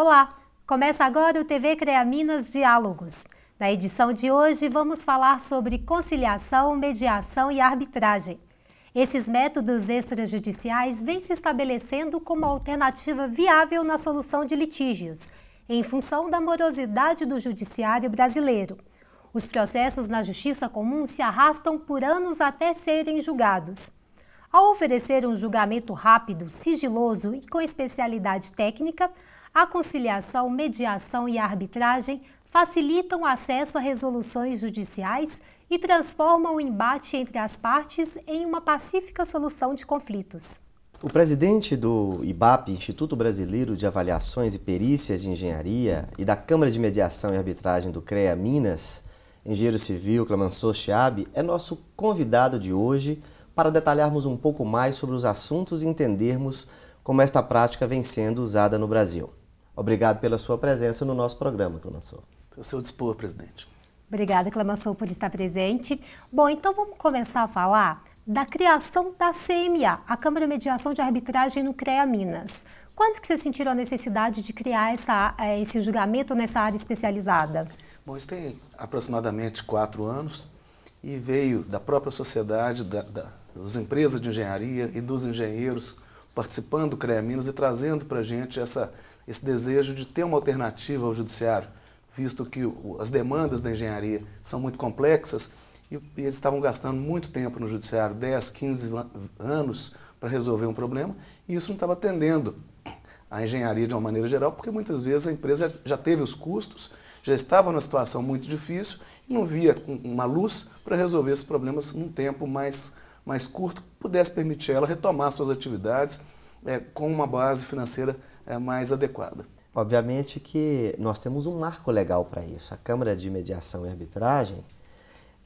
Olá, começa agora o TV CREA Minas Diálogos. Na edição de hoje vamos falar sobre conciliação, mediação e arbitragem. Esses métodos extrajudiciais vêm se estabelecendo como alternativa viável na solução de litígios, em função da morosidade do judiciário brasileiro. Os processos na justiça comum se arrastam por anos até serem julgados. Ao oferecer um julgamento rápido, sigiloso e com especialidade técnica, a conciliação, mediação e arbitragem facilitam o acesso a resoluções judiciais e transformam o embate entre as partes em uma pacífica solução de conflitos. O presidente do IBAP, Instituto Brasileiro de Avaliações e Perícias de Engenharia, e da Câmara de Mediação e Arbitragem do CREA Minas, engenheiro civil Clamansor Chiab, é nosso convidado de hoje para detalharmos um pouco mais sobre os assuntos e entendermos como esta prática vem sendo usada no Brasil. Obrigado pela sua presença no nosso programa, Clamassou. Ao seu dispor, presidente. Obrigada, Clamassou, por estar presente. Bom, então vamos começar a falar da criação da CMA, a Câmara de Mediação de Arbitragem no CREA Minas. Quando que vocês sentiram a necessidade de criar essa, eh, esse julgamento nessa área especializada? Bom, isso tem aproximadamente quatro anos e veio da própria sociedade, da, da, das empresas de engenharia e dos engenheiros participando do CREA Minas e trazendo para a gente essa esse desejo de ter uma alternativa ao judiciário, visto que as demandas da engenharia são muito complexas e, eles estavam gastando muito tempo no judiciário 10, 15 anos para resolver um problema e isso não estava atendendo a engenharia de uma maneira geral, porque muitas vezes a empresa já, teve os custos, já estava numa situação muito difícil e não via uma luz para resolver esses problemas num tempo mais, mais curto que pudesse permitir ela retomar suas atividades é, com uma base financeira é, mais adequada. Obviamente que nós temos um marco legal para isso. A Câmara de Mediação e Arbitragem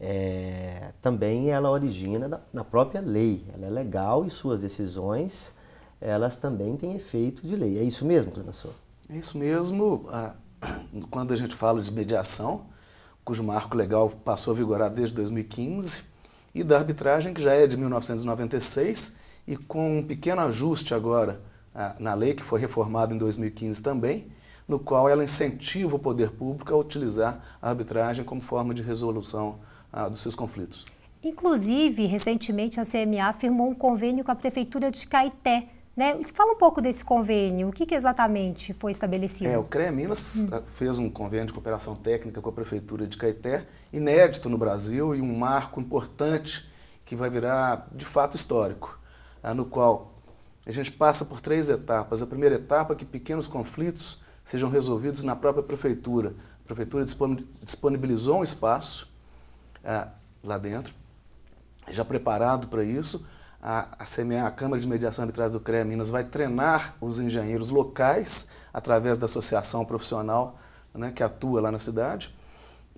é, também ela origina na, na própria lei. Ela é legal e suas decisões elas também têm efeito de lei. É isso mesmo, professor? É isso mesmo. Quando a gente fala de mediação, cujo marco legal passou a vigorar desde 2015, e da arbitragem, que já é de 1996, e com um pequeno ajuste agora na lei, que foi reformada em 2015 também, no qual ela incentiva o poder público a utilizar a arbitragem como forma de resolução ah, dos seus conflitos. Inclusive, recentemente a CMA firmou um convênio com a Prefeitura de Caeté. Né? Fala um pouco desse convênio, o que, que exatamente foi estabelecido? É, o CREA Minas hum. fez um convênio de cooperação técnica com a Prefeitura de Caeté, inédito no Brasil e um marco importante que vai virar de fato histórico, ah, no qual a gente passa por três etapas. A primeira etapa é que pequenos conflitos sejam resolvidos na própria prefeitura. A prefeitura disponibilizou um espaço eh, lá dentro, já preparado para isso. A, a CMA, a Câmara de Mediação Arbitral do CREA Minas, vai treinar os engenheiros locais através da associação profissional né, que atua lá na cidade.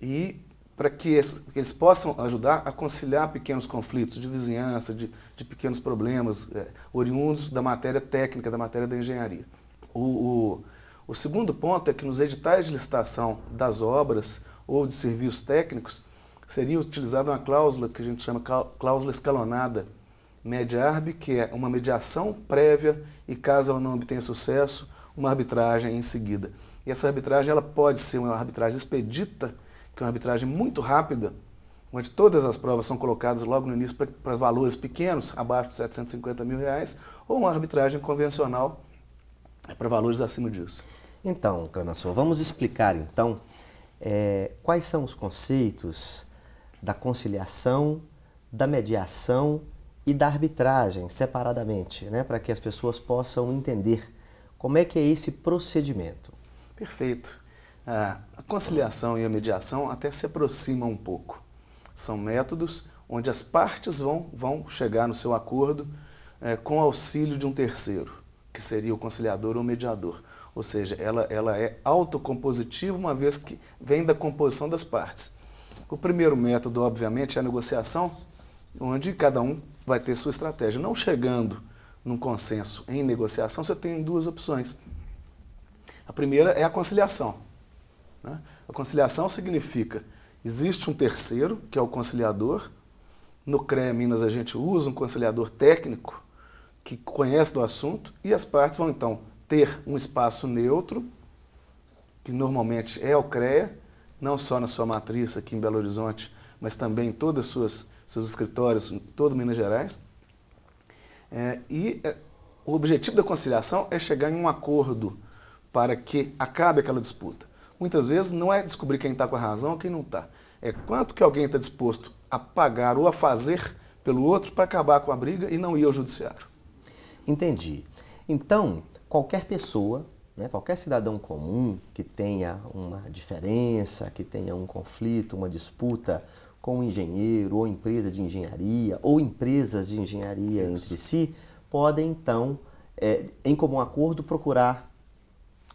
E para que, eles possam ajudar a conciliar pequenos conflitos de vizinhança, de, de pequenos problemas é, oriundos da matéria técnica, da matéria da engenharia. O, o, o, segundo ponto é que nos editais de licitação das obras ou de serviços técnicos seria utilizada uma cláusula que a gente chama cláusula escalonada, mediarbe, que é uma mediação prévia e caso ela não obtenha sucesso, uma arbitragem em seguida. E essa arbitragem ela pode ser uma arbitragem expedita, que é uma arbitragem muito rápida, onde todas as provas são colocadas logo no início para valores pequenos, abaixo de 750 mil reais, ou uma arbitragem convencional é para valores acima disso. Então, Canassou, vamos explicar então é, quais são os conceitos da conciliação, da mediação e da arbitragem separadamente, né, para que as pessoas possam entender como é que é esse procedimento. Perfeito. É, a conciliação e a mediação até se aproximam um pouco. São métodos onde as partes vão, vão chegar no seu acordo é, com auxílio de um terceiro, que seria o conciliador ou mediador. Ou seja, ela, ela é autocompositiva, uma vez que vem da composição das partes. O primeiro método, obviamente, é a negociação, onde cada um vai ter sua estratégia. Não chegando num consenso em negociação, você tem duas opções. A primeira é a conciliação, né? A conciliação significa, existe um terceiro, que é o conciliador, no CREA Minas a gente usa um conciliador técnico que conhece do assunto e as partes vão então ter um espaço neutro, que normalmente é o CREA, não só na sua matriz aqui em Belo Horizonte, mas também em todos os seus escritórios, em todo Minas Gerais. É, e é, o objetivo da conciliação é chegar em um acordo para que acabe aquela disputa muitas vezes não é descobrir quem está com a razão ou quem não está. É quanto que alguém está disposto a pagar ou a fazer pelo outro para acabar com a briga e não ir ao judiciário. Entendi. Então, qualquer pessoa, né, qualquer cidadão comum que tenha uma diferença, que tenha um conflito, uma disputa com um engenheiro ou empresa de engenharia ou empresas de engenharia Isso. entre si, podem então, é, em comum acordo, procurar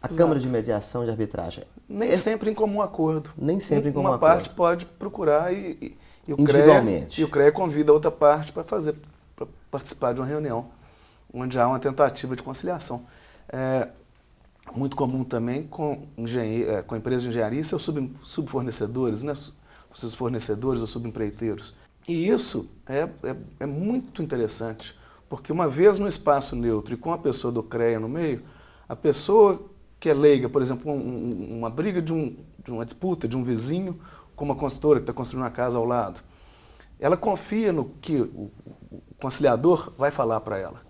a Exato. Câmara de Mediação de Arbitragem. Nem é... sempre em comum acordo. Nem sempre em comum acordo. Uma parte pode procurar e, e, e o Individualmente. CREA, e o CREA convida a outra parte para fazer, para participar de uma reunião, onde há uma tentativa de conciliação. É muito comum também com, engenheiro, é, com empresas de engenharia e seus sub, subfornecedores, né? seus fornecedores ou subempreiteiros. E isso é, é, é muito interessante, porque uma vez no espaço neutro e com a pessoa do CREA no meio, a pessoa que é leiga, por exemplo, um, um, uma briga de, um, de uma disputa de um vizinho com uma construtora que está construindo uma casa ao lado. Ela confia no que o, o conciliador vai falar para ela.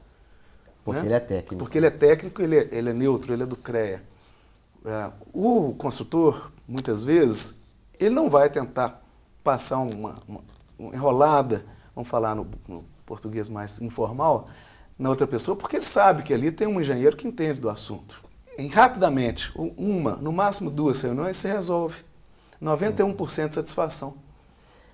Porque né? ele é técnico. Porque ele é técnico, ele é, ele é neutro, ele é do CREA. É, o construtor, muitas vezes, ele não vai tentar passar uma, uma, uma enrolada, vamos falar no, no português mais informal, na outra pessoa, porque ele sabe que ali tem um engenheiro que entende do assunto em rapidamente, uma, no máximo duas reuniões, se resolve. 91% de satisfação,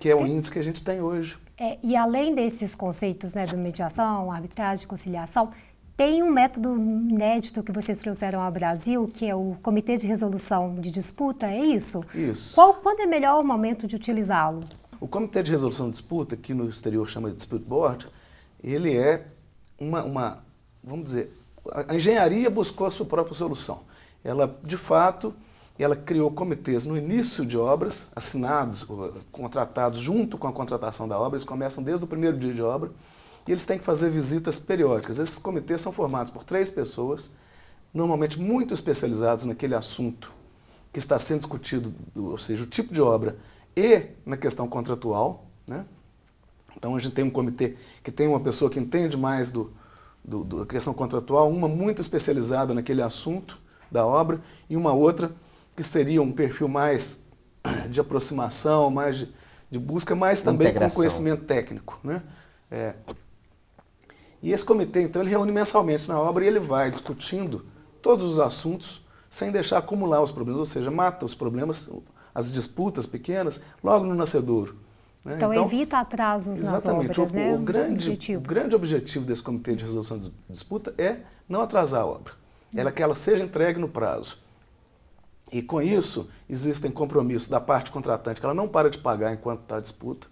que é o é. índice que a gente tem hoje. É, e além desses conceitos né, de mediação, arbitragem, conciliação, tem um método inédito que vocês trouxeram ao Brasil, que é o Comitê de Resolução de Disputa, é isso? Isso. Qual, quando é melhor o momento de utilizá-lo? O Comitê de Resolução de Disputa, que no exterior chama de Dispute Board, ele é uma, uma vamos dizer, a engenharia buscou a sua própria solução. Ela, de fato, ela criou comitês no início de obras, assinados, eh, contratados junto com a contratação da obra, eles começam desde o primeiro dia de obra, e eles têm que fazer visitas periódicas. Esses comitês são formados por três pessoas, normalmente muito especializados naquele assunto que está sendo discutido, ou seja, o tipo de obra e na questão contratual. Né? Então a gente tem um comitê que tem uma pessoa que entende mais do, do, do, da questão contratual, uma muito especializada naquele assunto da obra e uma outra que seria um perfil mais de aproximação, mais de, de busca, mas também Integração. com conhecimento técnico. Né? É. E esse comitê, então, ele reúne mensalmente na obra e ele vai discutindo todos os assuntos sem deixar acumular os problemas, ou seja, mata os problemas, as disputas pequenas, logo no nascedouro. Né? Então, então, evita atrasos nas obras, o, né? É o grande, o grande objetivo desse comitê de resolução de disputa é não atrasar a obra. Uhum. Ela, que ela seja entregue no prazo. E com isso, existem compromissos da parte contratante, que ela não para de pagar enquanto está a disputa.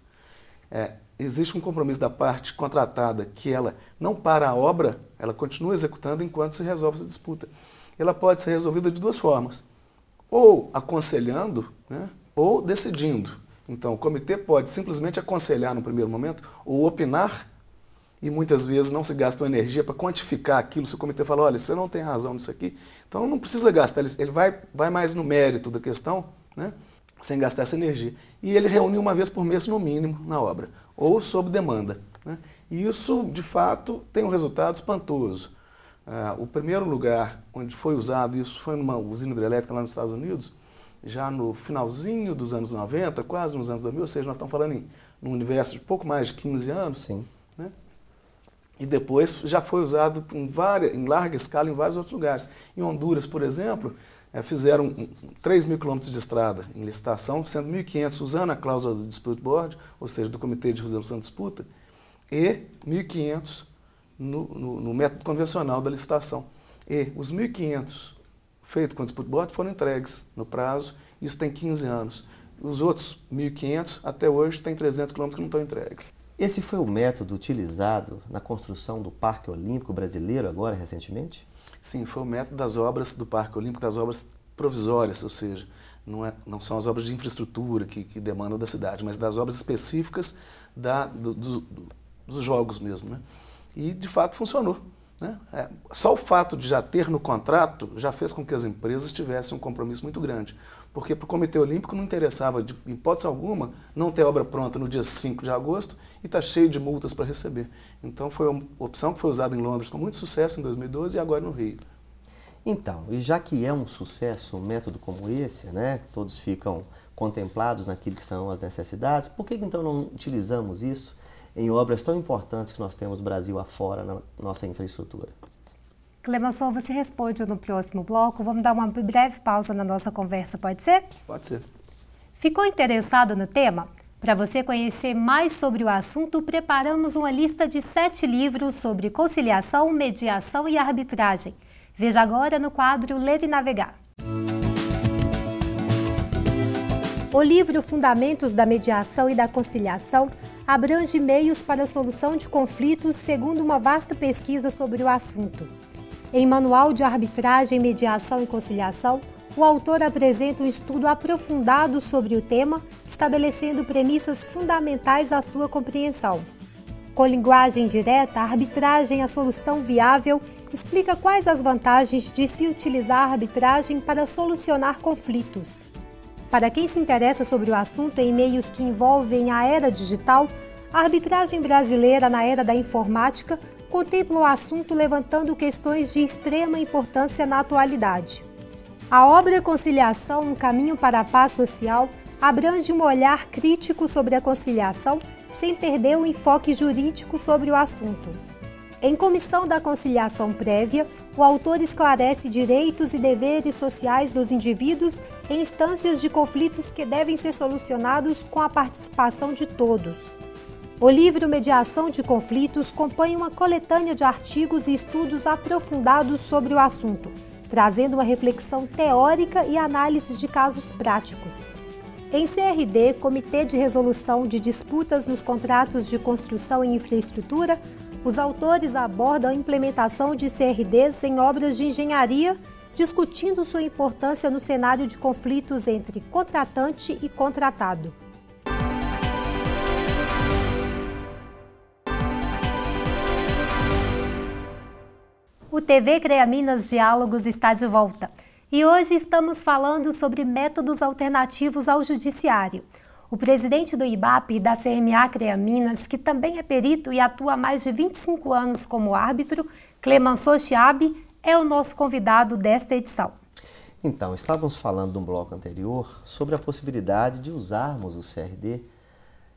É, existe um compromisso da parte contratada, que ela não para a obra, ela continua executando enquanto se resolve essa disputa. Ela pode ser resolvida de duas formas: ou aconselhando, né, ou decidindo. Então, o comitê pode simplesmente aconselhar no primeiro momento ou opinar, e muitas vezes não se gasta energia para quantificar aquilo. Se o comitê fala, olha, você não tem razão nisso aqui, então não precisa gastar, ele vai, vai mais no mérito da questão, né? sem gastar essa energia. E ele reúne uma vez por mês, no mínimo, na obra, ou sob demanda. Né? E isso, de fato, tem um resultado espantoso. Ah, o primeiro lugar onde foi usado isso foi numa usina hidrelétrica lá nos Estados Unidos, já no finalzinho dos anos 90, quase nos anos 2000, ou seja, nós estamos falando em um universo de pouco mais de 15 anos. Sim. Né? E depois já foi usado em, várias, em larga escala em vários outros lugares. Em Honduras, por exemplo, é, fizeram 3 mil quilômetros de estrada em licitação, sendo 1.500 usando a cláusula do Dispute Board, ou seja, do Comitê de Resolução de Disputa, e 1.500 no, no, no método convencional da licitação. E os 1.500 feito com o Disputbot foram entregues no prazo, isso tem 15 anos. Os outros 1.500, até hoje, tem 300 quilômetros que não estão entregues. Esse foi o método utilizado na construção do Parque Olímpico Brasileiro agora, recentemente? Sim, foi o método das obras do Parque Olímpico, das obras provisórias, ou seja, não, é, não são as obras de infraestrutura que, que demandam da cidade, mas das obras específicas da, do, do, do, dos jogos mesmo. Né? E, de fato, funcionou. Né? É, só o fato de já ter no contrato já fez com que as empresas tivessem um compromisso muito grande. Porque para o Comitê Olímpico não interessava, de hipótese alguma, não ter obra pronta no dia 5 de agosto e tá cheio de multas para receber. Então foi uma opção que foi usada em Londres com muito sucesso em 2012 e agora no Rio. Então, e já que é um sucesso um método como esse, né, todos ficam contemplados naquilo que são as necessidades, por que então não utilizamos isso em obras tão importantes que nós temos Brasil afora na nossa infraestrutura. Clemenson, você responde no próximo bloco. Vamos dar uma breve pausa na nossa conversa, pode ser? Pode ser. Ficou interessado no tema? Para você conhecer mais sobre o assunto, preparamos uma lista de sete livros sobre conciliação, mediação e arbitragem. Veja agora no quadro Ler e Navegar. O livro Fundamentos da Mediação e da Conciliação abrange meios para a solução de conflitos segundo uma vasta pesquisa sobre o assunto. Em Manual de Arbitragem, Mediação e Conciliação, o autor apresenta um estudo aprofundado sobre o tema, estabelecendo premissas fundamentais à sua compreensão. Com linguagem direta, a arbitragem é a solução viável explica quais as vantagens de se utilizar a arbitragem para solucionar conflitos. Para quem se interessa sobre o assunto em meios que envolvem a era digital, a arbitragem brasileira na era da informática contempla o assunto levantando questões de extrema importância na atualidade. A obra Conciliação Um Caminho para a Paz Social abrange um olhar crítico sobre a conciliação sem perder o enfoque jurídico sobre o assunto. Em comissão da conciliação prévia, o autor esclarece direitos e deveres sociais dos indivíduos em instâncias de conflitos que devem ser solucionados com a participação de todos. O livro Mediação de Conflitos compõe uma coletânea de artigos e estudos aprofundados sobre o assunto, trazendo uma reflexão teórica e análise de casos práticos. Em CRD, Comitê de Resolução de Disputas nos Contratos de Construção e Infraestrutura, os autores abordam a implementação de CRDs em obras de engenharia, discutindo sua importância no cenário de conflitos entre contratante e contratado. O TV CREA Minas Diálogos está de volta. E hoje estamos falando sobre métodos alternativos ao judiciário. O presidente do IBAP da CMA CREA Minas, que também é perito e atua há mais de 25 anos como árbitro, Clemenceau Chiabi, é o nosso convidado desta edição. Então, estávamos falando num bloco anterior sobre a possibilidade de usarmos o CRD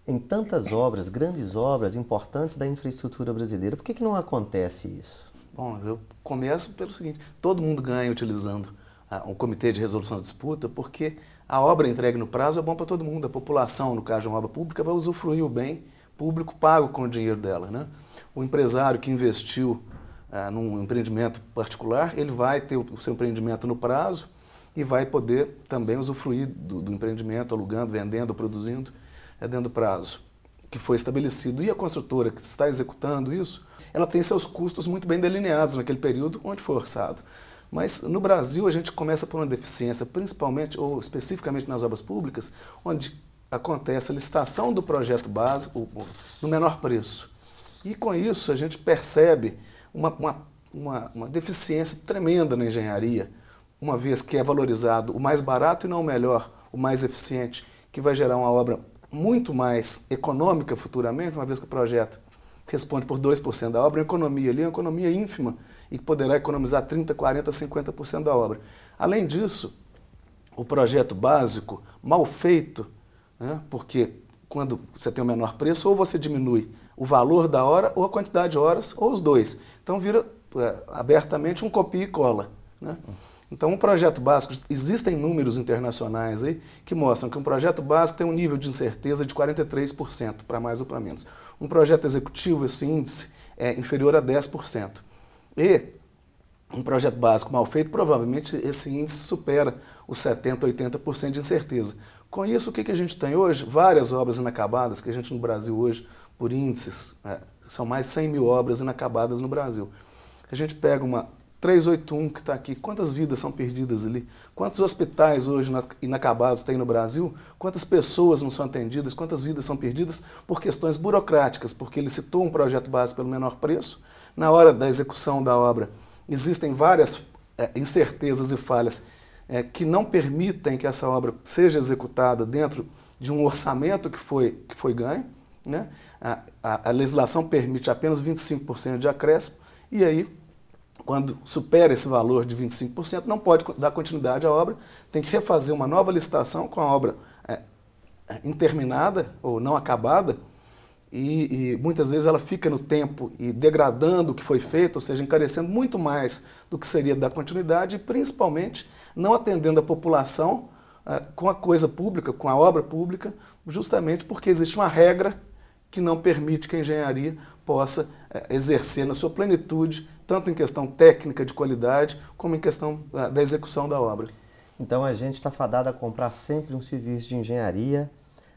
em tantas obras, grandes obras importantes da infraestrutura brasileira. Por que, que não acontece isso? Bom, eu começo pelo seguinte: todo mundo ganha utilizando ah, o Comitê de Resolução da Disputa, porque a obra entregue no prazo é bom para todo mundo. A população, no caso de uma obra pública, vai usufruir o bem público pago com o dinheiro dela. Né? O empresário que investiu ah, num empreendimento particular, ele vai ter o seu empreendimento no prazo e vai poder também usufruir do, do empreendimento, alugando, vendendo, produzindo, é dentro do prazo que foi estabelecido. E a construtora que está executando isso, ela tem seus custos muito bem delineados naquele período onde foi orçado. Mas no Brasil a gente começa por uma deficiência, principalmente ou especificamente nas obras públicas, onde acontece a licitação do projeto básico no menor preço. E com isso a gente percebe uma, uma, uma, uma deficiência tremenda na engenharia, uma vez que é valorizado o mais barato e não o melhor, o mais eficiente, que vai gerar uma obra muito mais econômica futuramente, uma vez que o projeto responde por 2% da obra, uma economia ali uma economia ínfima e que poderá economizar 30%, 40%, 50% da obra. Além disso, o projeto básico, mal feito, né, porque quando você tem o menor preço, ou você diminui o valor da hora, ou a quantidade de horas, ou os dois. Então vira é, abertamente um copia e cola. Né? Então, um projeto básico, existem números internacionais aí que mostram que um projeto básico tem um nível de incerteza de 43%, para mais ou para menos. Um projeto executivo, esse índice é inferior a 10%. E um projeto básico mal feito, provavelmente esse índice supera os 70%, 80% de incerteza. Com isso, o que, que a gente tem hoje? Várias obras inacabadas, que a gente no Brasil hoje, por índices, é, são mais de 100 mil obras inacabadas no Brasil. A gente pega uma 381 que está aqui, quantas vidas são perdidas ali? Quantos hospitais hoje inacabados tem no Brasil? Quantas pessoas não são atendidas? Quantas vidas são perdidas por questões burocráticas? Porque ele citou um projeto básico pelo menor preço, na hora da execução da obra. Existem várias é, incertezas e falhas é, que não permitem que essa obra seja executada dentro de um orçamento que foi, que foi ganho. Né? A, a, a legislação permite apenas 25% de acréscimo, e aí, quando supera esse valor de 25%, não pode dar continuidade à obra, tem que refazer uma nova licitação com a obra é, é interminada ou não acabada e, e, muitas vezes ela fica no tempo e degradando o que foi feito, ou seja, encarecendo muito mais do que seria da continuidade e principalmente não atendendo a população eh, com a coisa pública, com a obra pública, justamente porque existe uma regra que não permite que a engenharia possa eh, exercer na sua plenitude, tanto em questão técnica de qualidade, como em questão eh, da execução da obra. Então a gente está fadado a comprar sempre um serviço de engenharia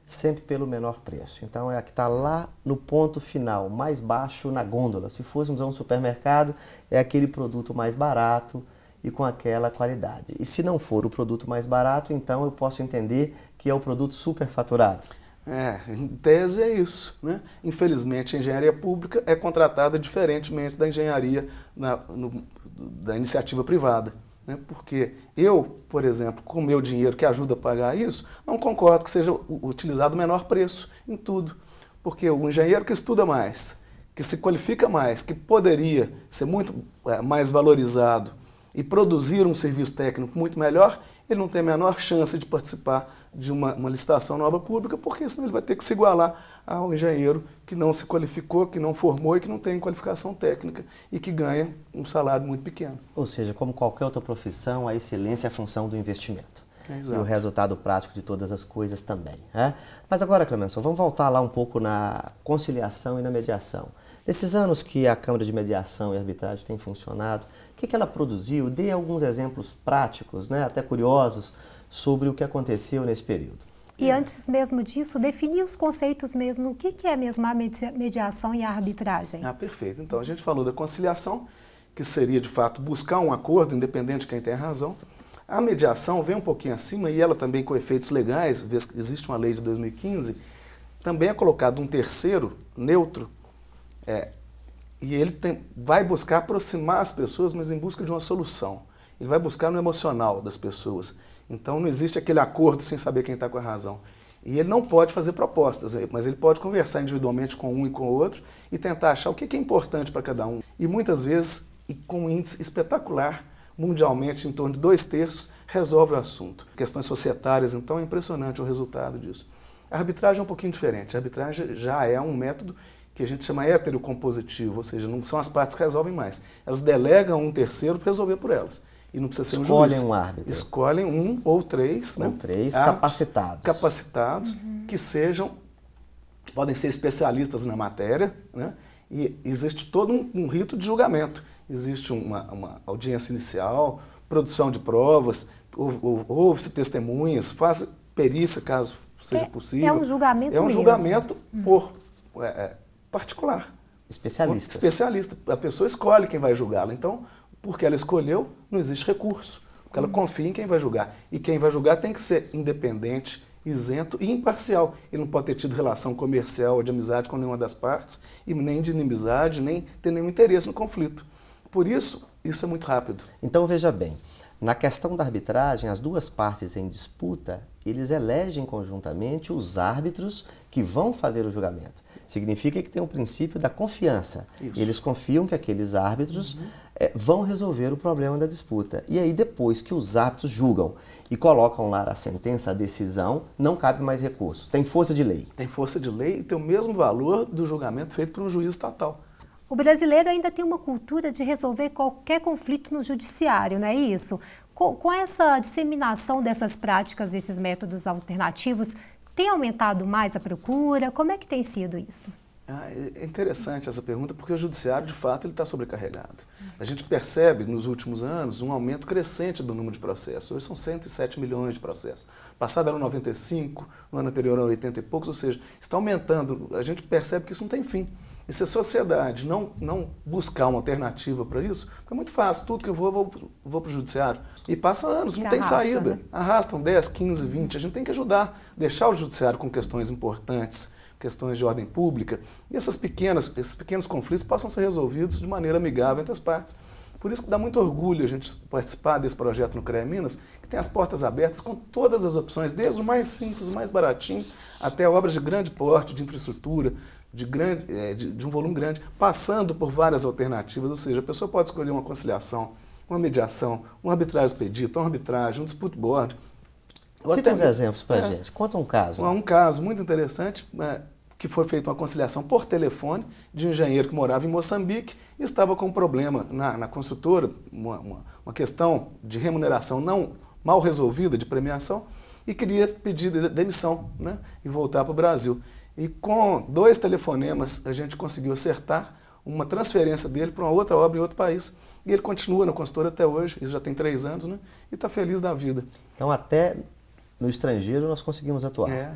sempre pelo menor preço. Então é a que está lá no ponto final, mais baixo na gôndola. Se fôssemos a um supermercado, é aquele produto mais barato e com aquela qualidade. E se não for o produto mais barato, então eu posso entender que é o produto superfaturado. É, em tese é isso. Né? Infelizmente, a engenharia pública é contratada diferentemente da engenharia na, no, da iniciativa privada. Né? Porque eu, por exemplo, com meu dinheiro que ajuda a pagar isso, não concordo que seja utilizado o menor preço em tudo. Porque o engenheiro que estuda mais, que se qualifica mais, que poderia ser muito é, mais valorizado e produzir um serviço técnico muito melhor, ele não tem a menor chance de participar de uma, uma licitação na obra pública, porque senão ele vai ter que se igualar a um engenheiro que não se qualificou, que não formou e que não tem qualificação técnica e que ganha um salário muito pequeno. Ou seja, como qualquer outra profissão, a excelência é a função do investimento. Exato. É, e o resultado prático de todas as coisas também. Né? Mas agora, Clemenceau, vamos voltar lá um pouco na conciliação e na mediação. Nesses anos que a Câmara de Mediação e Arbitragem tem funcionado, o que, que ela produziu? Dê alguns exemplos práticos, né, até curiosos, sobre o que aconteceu nesse período. E é. antes mesmo disso, definir os conceitos mesmo, o que, que é mesmo a mediação e a arbitragem. Ah, perfeito. Então, a gente falou da conciliação, que seria de fato buscar um acordo, independente de quem tem razão. A mediação vem um pouquinho acima e ela também com efeitos legais, existe uma lei de 2015, também é colocado um terceiro neutro, é, e ele tem, vai buscar aproximar as pessoas, mas em busca de uma solução. Ele vai buscar no emocional das pessoas. Então não existe aquele acordo sem saber quem está com a razão. E ele não pode fazer propostas, eh, mas ele pode conversar individualmente com um e com o outro e tentar achar o que é importante para cada um. E muitas vezes, e com um índice espetacular, mundialmente, em torno de dois terços, resolve o assunto. Questões societárias, então, é impressionante o resultado disso. A arbitragem é um pouquinho diferente. A arbitragem já é um método que a gente chama étero-compositivo, ou seja, não são as partes que resolvem mais. Elas delegam um terceiro para resolver por elas e não precisa ser um juiz. Escolhem um árbitro. Escolhem um ou três. Ou né? três capacitados. Capacitados uhum. que sejam, podem ser especialistas na matéria, né? E existe todo um, um rito de julgamento. Existe uma, uma, audiência inicial, produção de provas, ouve-se testemunhas, faz perícia, caso seja é, possível. É um julgamento É um mesmo. julgamento uhum. por, é, é, particular. Especialista. Especialista. A pessoa escolhe quem vai julgá-lo. Então, porque ela escolheu, não existe recurso. Porque ela confia em quem vai julgar. E quem vai julgar tem que ser independente, isento e imparcial. Ele não pode ter tido relação comercial ou de amizade com nenhuma das partes, e nem de inimizade, nem ter nenhum interesse no conflito. Por isso, isso é muito rápido. Então veja bem, na questão da arbitragem, as duas partes em disputa, eles elegem conjuntamente os árbitros que vão fazer o julgamento. Significa que tem o um princípio da confiança. Isso. Eles confiam que aqueles árbitros uhum é, vão resolver o problema da disputa. E aí, depois que os árbitros julgam e colocam lá a sentença, a decisão, não cabe mais recurso. Tem força de lei. Tem força de lei e tem o mesmo valor do julgamento feito por um juiz estatal. O brasileiro ainda tem uma cultura de resolver qualquer conflito no judiciário, não é isso? Com, com essa disseminação dessas práticas, desses métodos alternativos, tem aumentado mais a procura? Como é que tem sido isso? Ah, é, é interessante essa pergunta, porque o judiciário, de fato, ele está sobrecarregado. A gente percebe, nos últimos anos, um aumento crescente do número de processos. Hoje são 107 milhões de processos. Passado eram 95, no ano anterior eram 80 e poucos, ou seja, está aumentando. A gente percebe que isso não tem fim. E se a sociedade não, não buscar uma alternativa para isso, é muito fácil, tudo que eu vou, eu vou, vou para o judiciário. E passa anos, não Se tem arrasta, saída. Né? Arrastam 10, 15, 20. A gente tem que ajudar, deixar o judiciário com questões importantes questões de ordem pública, e essas pequenas, esses pequenos conflitos possam ser resolvidos de maneira amigável entre as partes. Por isso que dá muito orgulho a gente participar desse projeto no CREA Minas, que tem as portas abertas com todas as opções, desde o mais simples, o mais baratinho, até obras de grande porte, de infraestrutura, de, grande, eh, de, de um volume grande, passando por várias alternativas, ou seja, a pessoa pode escolher uma conciliação, uma mediação, um arbitragem expedito, uma arbitragem, um dispute board, Cita uns exemplos para a é. gente. Conta um caso. Um, um caso muito interessante. Né? que foi feita uma conciliação por telefone de um engenheiro que morava em Moçambique e estava com um problema na, na construtora, uma, uma, uma, questão de remuneração não mal resolvida, de premiação, e queria pedir demissão né, e voltar para o Brasil. E com dois telefonemas a gente conseguiu acertar uma transferência dele para uma outra obra em outro país. E ele continua na consultora até hoje, isso já tem três anos, né? E está feliz da vida. Então, até no estrangeiro nós conseguimos atuar. É.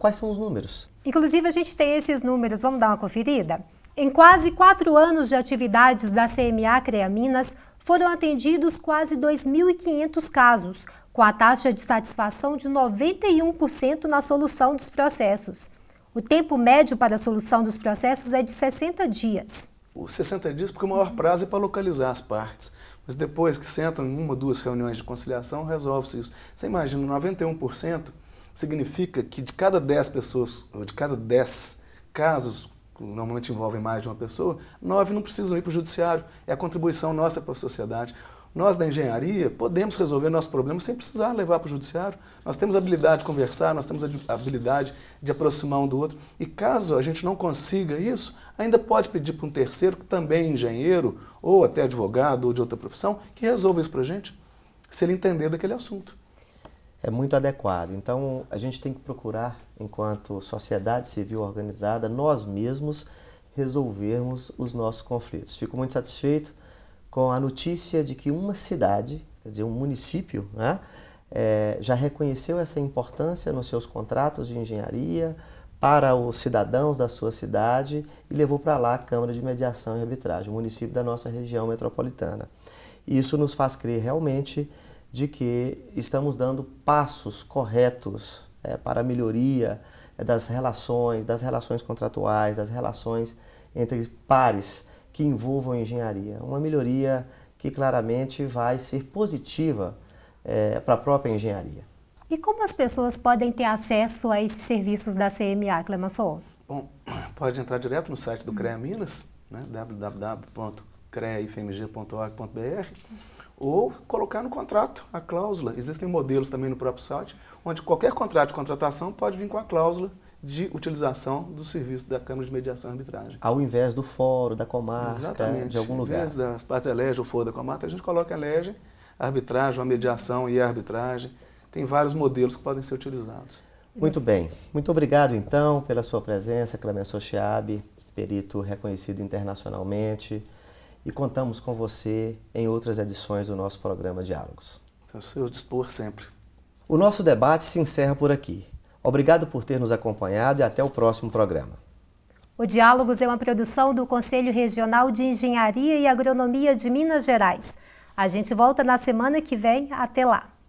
Quais são os números? Inclusive, a gente tem esses números, vamos dar uma conferida? Em quase quatro anos de atividades da CMA Minas foram atendidos quase 2.500 casos, com a taxa de satisfação de 91% na solução dos processos. O tempo médio para a solução dos processos é de 60 dias. Os 60 dias porque o maior prazo é para localizar as partes. Mas depois que sentam em uma, duas reuniões de conciliação, resolve-se isso. Você imagina, 91% significa que de cada 10 pessoas, ou de cada 10 casos, que normalmente envolvem mais de uma pessoa, 9 não precisam ir para o judiciário. É a contribuição nossa para a sociedade. Nós da engenharia podemos resolver nossos problemas sem precisar levar para o judiciário. Nós temos habilidade de conversar, nós temos a habilidade de aproximar um do outro. E caso a gente não consiga isso, ainda pode pedir para um terceiro, que também é engenheiro, ou até advogado, ou de outra profissão, que resolva isso para a gente, se ele entender daquele assunto. É muito adequado. Então, a gente tem que procurar, enquanto sociedade civil organizada, nós mesmos resolvermos os nossos conflitos. Fico muito satisfeito com a notícia de que uma cidade, quer dizer, um município, né, é, já reconheceu essa importância nos seus contratos de engenharia para os cidadãos da sua cidade e levou para lá a Câmara de Mediação e Arbitragem, o município da nossa região metropolitana. Isso nos faz crer realmente de que estamos dando passos corretos é, para a melhoria é, das relações, das relações contratuais, das relações entre pares que envolvam engenharia. Uma melhoria que claramente vai ser positiva é, para a própria engenharia. E como as pessoas podem ter acesso a esses serviços da CMA, Clemasson? Bom, pode entrar direto no site do CREA Minas, né, ou colocar no contrato a cláusula. Existem modelos também no próprio site, onde qualquer contrato de contratação pode vir com a cláusula de utilização do serviço da Câmara de Mediação e Arbitragem. Ao invés do fórum, da comarca, Exatamente. de algum lugar. Ao invés das partes elege, o fórum da comarca, a gente coloca a elege, arbitragem, a mediação e a arbitragem. Tem vários modelos que podem ser utilizados. Muito bem. Muito obrigado, então, pela sua presença, Clemenceau Ochiabe, perito reconhecido internacionalmente. E contamos com você em outras edições do nosso programa Diálogos. Estou ao seu dispor sempre. O nosso debate se encerra por aqui. Obrigado por ter nos acompanhado e até o próximo programa. O Diálogos é uma produção do Conselho Regional de Engenharia e Agronomia de Minas Gerais. A gente volta na semana que vem. Até lá!